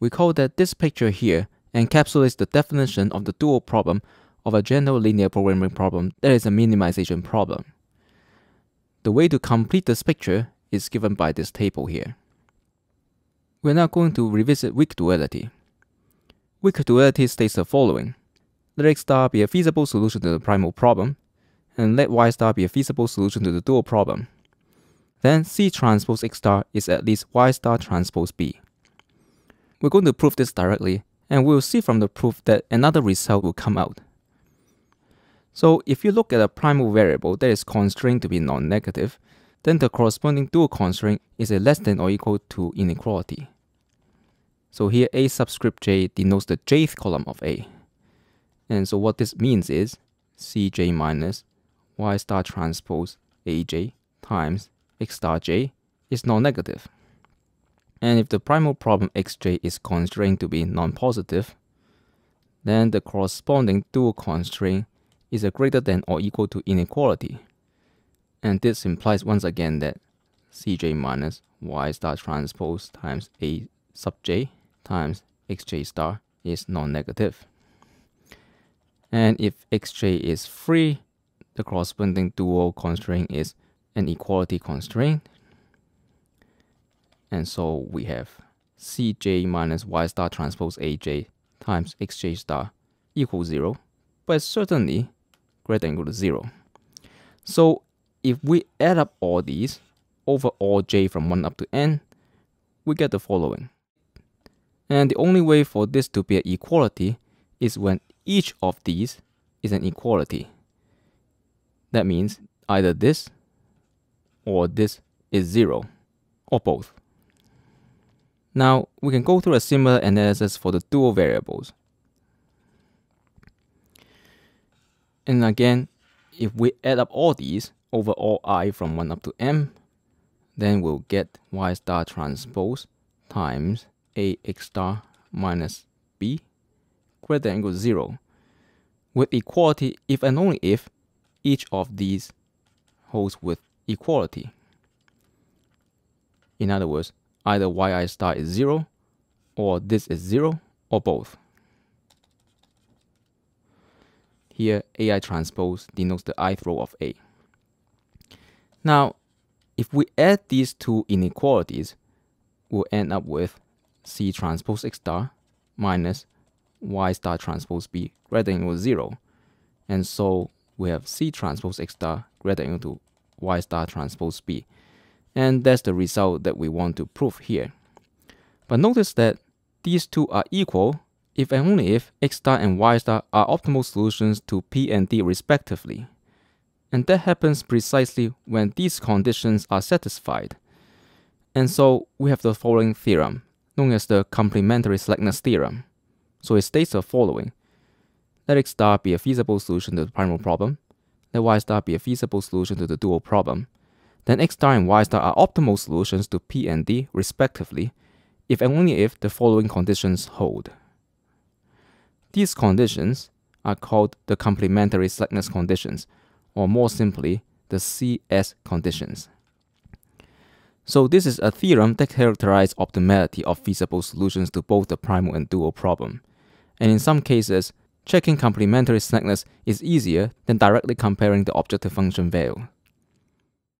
Recall that this picture here encapsulates the definition of the dual problem of a general linear programming problem that is a minimization problem. The way to complete this picture is given by this table here. We're now going to revisit weak duality. Weak duality states the following. Let X star be a feasible solution to the primal problem, and let Y star be a feasible solution to the dual problem. Then C transpose X star is at least Y star transpose B. We're going to prove this directly, and we'll see from the proof that another result will come out. So if you look at a primal variable that is constrained to be non-negative, then the corresponding dual constraint is a less than or equal to inequality. So here A subscript j denotes the jth column of A. And so what this means is Cj minus Y star transpose Aj times X star j is non-negative. And if the primal problem xj is constrained to be non-positive, then the corresponding dual constraint is a greater than or equal to inequality. And this implies once again that cj minus y star transpose times a sub j times xj star is non-negative. And if xj is free, the corresponding dual constraint is an equality constraint and so we have cj minus y star transpose aj times xj star equals 0, but certainly greater than equal to 0. So if we add up all these over all j from 1 up to n, we get the following. And the only way for this to be an equality is when each of these is an equality. That means either this or this is 0, or both. Now, we can go through a similar analysis for the dual variables. And again, if we add up all these over all i from 1 up to m, then we'll get y star transpose times ax star minus b greater than equal 0. With equality, if and only if each of these holds with equality. In other words, either yi star is 0 or this is 0 or both. Here AI transpose denotes the ith row of A. Now if we add these two inequalities, we'll end up with C transpose X star minus Y star transpose B greater than equal to 0. And so we have C transpose X star greater than equal to Y star transpose B and that's the result that we want to prove here. But notice that these two are equal if and only if x star and y star are optimal solutions to p and d respectively. And that happens precisely when these conditions are satisfied. And so we have the following theorem, known as the complementary slackness theorem. So it states the following. Let x star be a feasible solution to the primal problem. Let y star be a feasible solution to the dual problem then X star and Y star are optimal solutions to P and D respectively, if and only if the following conditions hold. These conditions are called the complementary slackness conditions, or more simply, the CS conditions. So this is a theorem that characterizes optimality of feasible solutions to both the primal and dual problem. And in some cases, checking complementary slackness is easier than directly comparing the objective function value.